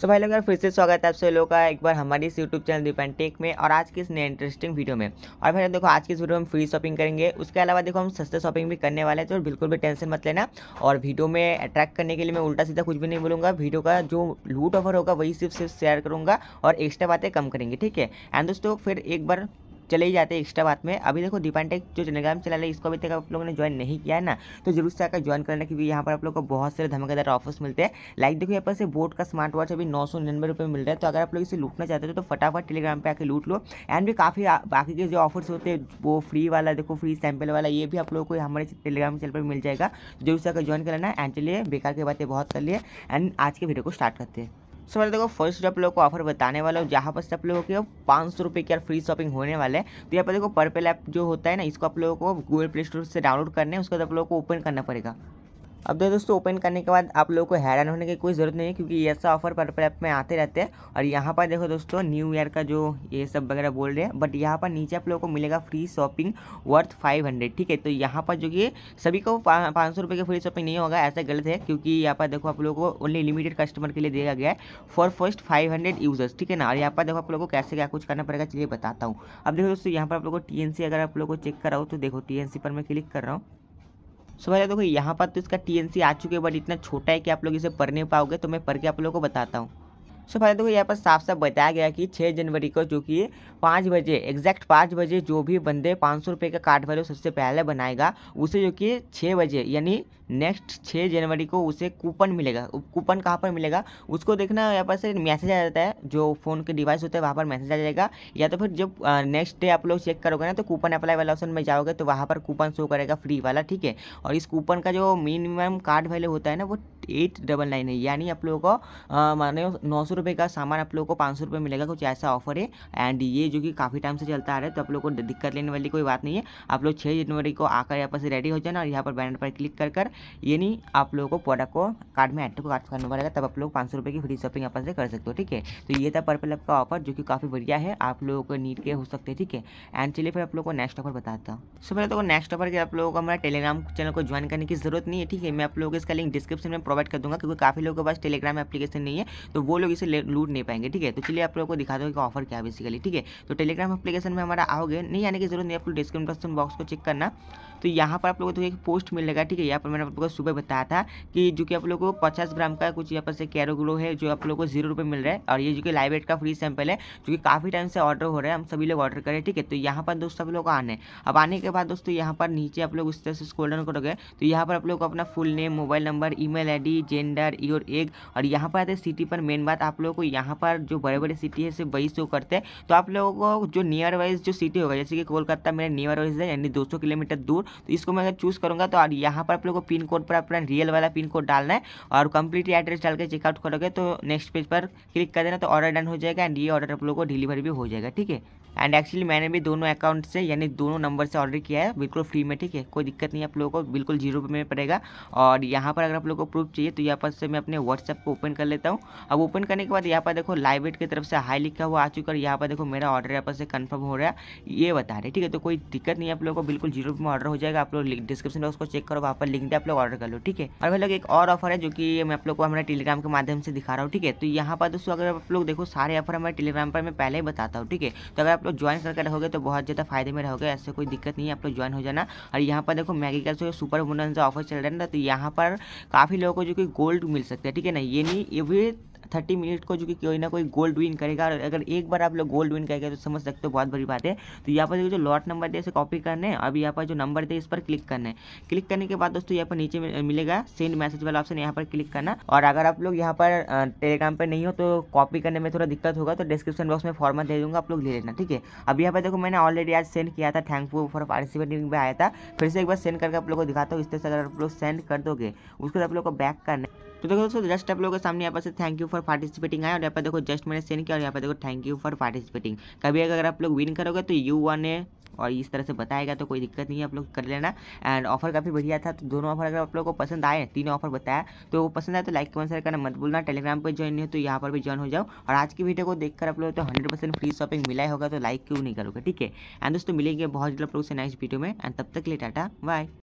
सो भाई लोग यार फिर से स्वागत है आप सभी लोगों का एक बार हमारी इस YouTube channel Deep and tech में और आज की इस नए इंटरेस्टिंग वीडियो में और भाई देखो आज की इस वीडियो में फ्री शॉपिंग करेंगे उसके अलावा देखो हम सस्ते शॉपिंग भी करने वाले हैं तो बिल्कुल भी टेंशन मत लेना और वीडियो में अट्रैक्ट करने के लिए मैं उल्टा सीधा कुछ भी नहीं बोलूँगा वीडियो का जो लूट ऑफर होगा वही सिर्फ सिर्फ शेयर करूँगा और एक्स्ट्रा बातें कम करेंगे ठीक है एंड दोस्तों फिर एक बार चले ही जाते हैं एक्स्ट्रा बात में अभी देखो दीपानटेक जो टेलीग्राम रहा है इसको अभी तक आप लोगों ने ज्वाइन नहीं किया है ना तो जरूर से आकर ज्वाइन करना क्योंकि यहाँ पर आप लोग को बहुत सारे धमाकेदार ऑफर्स मिलते हैं लाइक देखो यहाँ पर से बोट का स्मार्ट वॉच अभी नौ सौ निन्यानवे रुपये मिल रहा है तो अगर आप लोग इसे लूटना चाहते हो तो फटाफट टेलीग्राम पर आकर लूट लो एंड भी काफ़ी बाकी के जो ऑफर्स होते हैं वो फ्री वाला देखो फ्री सैम्पल वाला ये भी आप लोगों को हमारे टेलीग्राम चैनल पर मिल जाएगा तो जरूर से आकर ज्वाइन कर लेना एंड चलिए बेकार की बातें बहुत कर लिए एंड आज के वीडियो को स्टार्ट करते हैं सो मैं देखो फर्स्ट जो आप लोगों को ऑफर बताने वाला हूँ जहाँ पर आप लोगों की पाँच सौ रुपये की यार फ्री शॉपिंग होने वाले है तो यहाँ पर देखो पर्पल ऐप जो होता है ना इसको आप लोगों को गूगल प्ले स्टोर से डाउनलोड करने है उसके बाद आप लोगों को ओपन करना पड़ेगा अब देखो तो दोस्तों ओपन करने के बाद आप लोगों को हैरान होने की कोई ज़रूरत नहीं है क्योंकि ऐसा ऑफर पर्पल ऐप में आते रहते हैं और यहाँ पर देखो दोस्तों न्यू ईयर का जो ये सब वगैरह बोल रहे हैं बट यहाँ पर नीचे आप लोगों को मिलेगा free shopping worth five hundred ठीक है तो यहाँ पर जो कि सभी को पाँच सौ रुपये की फ्री शॉपिंग नहीं होगा ऐसा गलत है क्योंकि यहाँ पर देखो आप लोगों को ओनली लिमिटेड कस्टमर के लिए दिया गया है for first five hundred users ठीक है ना और यहाँ पर देखो आप लोगों को कैसे क्या कुछ करना पड़ेगा चलिए बताता हूँ अब देखो दोस्तों यहाँ पर आप लोगों को टी अगर आप लोगों को चेक कराओ तो देखो टी पर मैं क्लिक कर रहा हूँ सो भाई देखो यहाँ पर तो इसका टी आ चुके बट इतना छोटा है कि आप लोग इसे पढ़ नहीं पाओगे तो मैं पढ़ के आप लोगों को बताता हूँ सो भाई देखो यहाँ पर साफ साफ बताया गया कि 6 जनवरी को जो कि पाँच बजे एग्जैक्ट पाँच बजे जो भी बंदे पाँच सौ रुपये का कार्ड वाले सबसे पहले बनाएगा उसे जो कि छः बजे यानी नेक्स्ट छः जनवरी को उसे कूपन मिलेगा कूपन कहाँ पर मिलेगा उसको देखना यहाँ पर से मैसेज आ जाता है जो फ़ोन के डिवाइस होते हैं वहाँ पर मैसेज आ जाएगा या तो फिर जब नेक्स्ट डे आप लोग चेक करोगे ना तो कूपन अप्लाई वाला ऑप्शन में जाओगे तो वहाँ पर कूपन शो करेगा फ्री वाला ठीक है और इस कूपन का जो मिनिमम कार्ड वैल्यू होता है ना वो एट डबल नाइन है यानी आप लोगों को माने नौ सौ रुपये का सामान आप लोगों को पाँच सौ रुपये मिलेगा कुछ ऐसा ऑफर है एंड ये जो कि काफ़ी टाइम से चलता आ रहा है तो आप लोगों को दिक्कत लेने वाली कोई बात नहीं है आप लोग छः जनवरी को आकर यहाँ पर से रेडी हो जाना और यहाँ पर बैनर पर क्लिक कर कर ये नहीं आप लोगों को प्रोडक्ट को कार्ड में ऐड को कार्ड करना पड़ेगा तब आप लोग पाँच सौ की फ्री शॉपिंग यहाँ से कर सकते हो ठीक है तो ये था पर्पल ऐप का ऑफर जो कि काफ़ी बढ़िया है आप लोगों को नीट के हो सकते हैं ठीक है एंड चलिए फिर आप लोग को नेक्स्ट ऑफर बताता हूँ सो मैं तो नेक्स्ट ऑफर के आप लोगों को हमारा टेलीग्राम चैनल को ज्वाइन करने की जरूरत नहीं है ठीक है मैं आप लोगों को इसका लिंक डिस्क्रिप्शन में प्रोवाइड कर दूंगा क्योंकि काफ़ी लोगों के पास टेलीग्राम एप्लीकेशन नहीं है तो वो लोग इसे लूट नहीं पाएंगे ठीक है तो चलिए आप लोगों को दिखा दो कि ऑफर क्या है बेसिकली ठीक है तो टेलीग्राम एप्लीकेशन में हमारा आओगे नहीं आने की जरूरत नहीं आप लोग डिस्क्रिप्शन बॉक्स को चेक करना तो यहाँ पर आप लोगों को एक पोस्ट मिल मिलेगा ठीक है यहाँ पर मैंने आप लोगों को सुबह बताया था कि जो कि आप लोगों को पचास ग्राम का कुछ यहाँ पर से ग्लो है जो आप लोगों को जीरो रुपये मिल रहा है और ये जो कि लाइब्रेट का फ्री सैम्पल है जो कि काफ़ी टाइम से ऑर्डर हो रहा है हम सभी लोग ऑर्डर करें ठीक है तो यहाँ पर दोस्तों आप लोग आने अब आने के बाद दोस्तों यहाँ पर नीचे आप लोग उस तरह से स्कोल डाउन करोगे तो यहाँ पर आप लोग अपना full name mobile number I D gender your age और यहाँ पर आते हैं सिटी पर मेन बात आप लोगों को यहाँ पर जो बड़े बड़े सिटी है सिर्फ वही शो करते हैं तो आप लोगों को जो नियर वाइज जो सिटी होगा जैसे कि कोलकाता मेरा नियर वाइज है यानी दो किलोमीटर दूर तो इसको मैं चूज़ करूँगा तो और यहाँ पर आप लोग को पिन कोड पर अपना रियल वाला पिन कोड डालना है और कंप्लीट एड्रेस डाल के चेकआउट करोगे तो नेक्स्ट पेज पर क्लिक कर देना तो ऑर्डर डन हो जाएगा एंड ये ऑर्डर आप लोग को डिलीवरी भी हो जाएगा ठीक है एंड एक्चुअली मैंने भी दोनों अकाउंट से यानी दोनों नंबर से ऑर्डर किया है बिल्कुल फ्री में ठीक है कोई दिक्कत नहीं आप लोगों को बिल्कुल जीरो में पड़ेगा और यहाँ पर अगर आप लोगों को प्रूफ चाहिए तो यहाँ पर से मैं अपने व्हाट्सएप को ओपन कर लेता हूँ अब ओपन करने के बाद यहाँ पर देखो लाइव की तरफ से हाई लिखा हुआ आ चुका है यहाँ पर देखो मेरा ऑर्डर यहाँ पर से कन्फर्म हो रहा है ये बता रहे ठीक है तो कोई दिक्कत नहीं आप लोगों को बिल्कुल जीरो में ऑर्डर हो जाएगा आप लोग डिस्क्रिप्शन बॉक्स को चेक करो वहाँ पर लिंक दे आप लोग ऑर्डर कर लो ठीक है और भाई मतलब एक और ऑफर है जो कि मैं आप लोग को हमारे टेलीग्राम के माध्यम से दिखा रहा हूँ ठीक है तो यहाँ पर दोस्तों अगर आप लोग देखो सारे ऑफर हमारे टेलीग्राम पर मैं पहले ही बताता हूँ ठीक है तो अगर आप लोग ज्वाइन करके रहोगे तो बहुत ज़्यादा फायदे में रहोगे ऐसे कोई दिक्कत नहीं है आप लोग ज्वाइन हो जाना और यहाँ पर देखो मैगी का जो सुपर बोनस ऑफर चल रहा है ना तो यहाँ पर काफ़ी लोगों को जो कि गोल्ड मिल सकता है ठीक है ना ये नहीं ये भी थर्टी मिनट को जो कि कोई ना कोई गोल्ड विन करेगा और अगर एक बार आप लोग गोल्ड विन करेगा तो समझ सकते हो बहुत बड़ी बात है तो यहाँ पर जो लॉट नंबर दे इसे कॉपी करने अब अभी यहाँ पर जो नंबर दे इस पर क्लिक करना है क्लिक करने के बाद दोस्तों यहाँ पर नीचे मिलेगा सेंड मैसेज वाला ऑप्शन यहाँ पर क्लिक करना और अगर आप लोग यहाँ पर टेलीग्राम पर नहीं हो तो कॉपी करने में थोड़ा दिक्कत होगा तो डिस्क्रिप्शन बॉक्स में फॉर्मेट दे दूँगा आप लोग ले लेना ठीक है अब यहाँ पर देखो मैंने ऑलरेडी आज सेंड किया था थैंकफुल फॉर पार्टिसिपेटिंग में आया था फिर से एक बार सेंड करके आप लोग को दिखाता हूँ इस तरह से अगर आप लोग सेंड कर दोगे उसके बाद आप लोग को बैक करना तो देखो दोस्तों जस्ट आप लोगों के सामने यहाँ पर से थैंक यू फॉर पार्टिसिपेटिंग आया और यहाँ पर देखो जस्ट मैंने सेंड किया और यहाँ पर देखो थैंक यू फॉर पार्टिसिपेटिंग कभी अगर आप लोग विन करोगे तो यू वन है और इस तरह से बताएगा तो कोई दिक्कत नहीं है आप लोग कर लेना एंड ऑफर काफ़ी बढ़िया था तो दोनों ऑफर अगर आप लोगों को पसंद आए तीनों ऑफर बताया तो वो पसंद आए तो लाइक कमेंट शेयर करना मत भूलना टेलीग्राम पर ज्वाइन नहीं हो तो यहाँ पर भी ज्वाइन हो जाओ और आज की वीडियो को देखकर आप लोग तो हंड्रेड फ्री शॉपिंग मिला होगा तो लाइक क्यों नहीं करोगे ठीक है एंड दोस्तों मिलेंगे बहुत जल्द आप लोग से नेक्स्ट वीडियो में एंड तब तक ले टाटा बाय